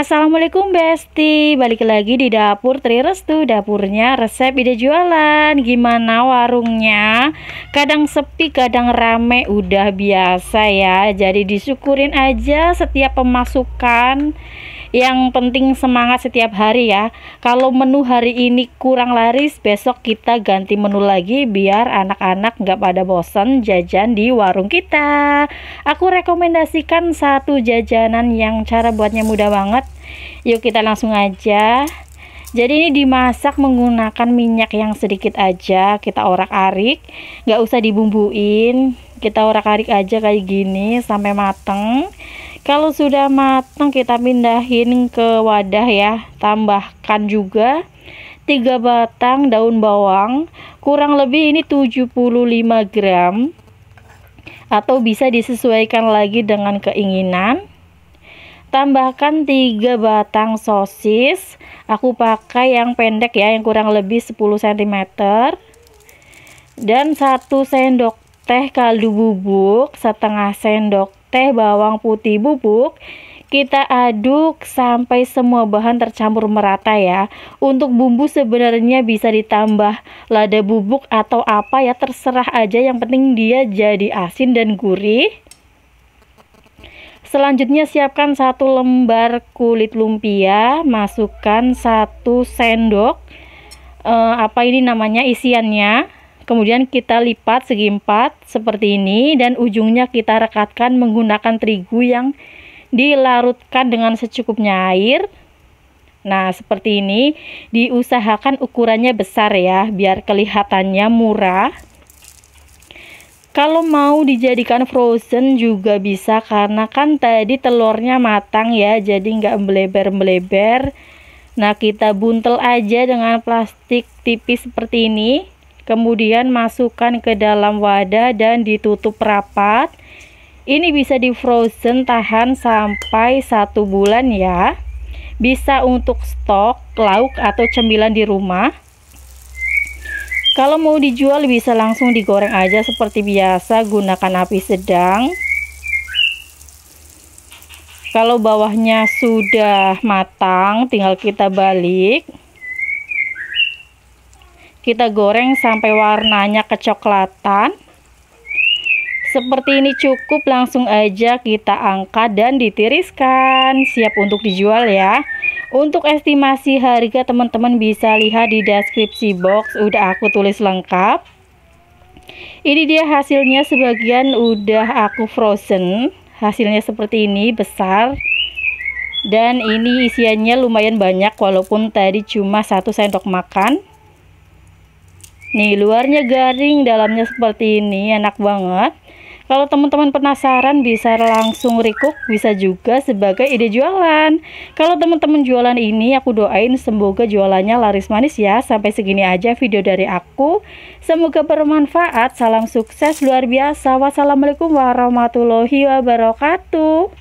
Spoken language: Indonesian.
Assalamualaikum Besti Balik lagi di dapur Tri Restu Dapurnya resep ide jualan Gimana warungnya Kadang sepi kadang rame Udah biasa ya Jadi disyukurin aja setiap pemasukan Yang penting semangat setiap hari ya Kalau menu hari ini kurang laris Besok kita ganti menu lagi Biar anak-anak gak pada bosen Jajan di warung kita Aku rekomendasikan satu jajanan Yang cara buatnya mudah banget yuk kita langsung aja jadi ini dimasak menggunakan minyak yang sedikit aja kita orak-arik nggak usah dibumbuin kita orak-arik aja kayak gini sampai mateng kalau sudah mateng kita pindahin ke wadah ya tambahkan juga 3 batang daun bawang kurang lebih ini 75 gram atau bisa disesuaikan lagi dengan keinginan tambahkan 3 batang sosis aku pakai yang pendek ya yang kurang lebih 10 cm dan 1 sendok teh kaldu bubuk setengah sendok teh bawang putih bubuk kita aduk sampai semua bahan tercampur merata ya untuk bumbu sebenarnya bisa ditambah lada bubuk atau apa ya terserah aja yang penting dia jadi asin dan gurih Selanjutnya siapkan satu lembar kulit lumpia, masukkan satu sendok e, apa ini namanya isiannya. Kemudian kita lipat segi empat seperti ini dan ujungnya kita rekatkan menggunakan terigu yang dilarutkan dengan secukupnya air. Nah, seperti ini diusahakan ukurannya besar ya biar kelihatannya murah. Kalau mau dijadikan frozen juga bisa karena kan tadi telurnya matang ya jadi nggak meleber-meleber. Nah kita buntel aja dengan plastik tipis seperti ini. Kemudian masukkan ke dalam wadah dan ditutup rapat. Ini bisa di frozen tahan sampai satu bulan ya. Bisa untuk stok lauk atau cemilan di rumah. Kalau mau dijual bisa langsung digoreng aja seperti biasa gunakan api sedang. Kalau bawahnya sudah matang tinggal kita balik. Kita goreng sampai warnanya kecoklatan. Seperti ini cukup langsung aja kita angkat dan ditiriskan. Siap untuk dijual ya. Untuk estimasi harga teman-teman bisa lihat di deskripsi box udah aku tulis lengkap. Ini dia hasilnya sebagian udah aku frozen. Hasilnya seperti ini besar. Dan ini isiannya lumayan banyak walaupun tadi cuma satu sendok makan. Nih luarnya garing dalamnya seperti ini enak banget kalau teman-teman penasaran bisa langsung recook, bisa juga sebagai ide jualan. Kalau teman-teman jualan ini aku doain semoga jualannya laris manis ya. Sampai segini aja video dari aku. Semoga bermanfaat. Salam sukses luar biasa. Wassalamualaikum warahmatullahi wabarakatuh.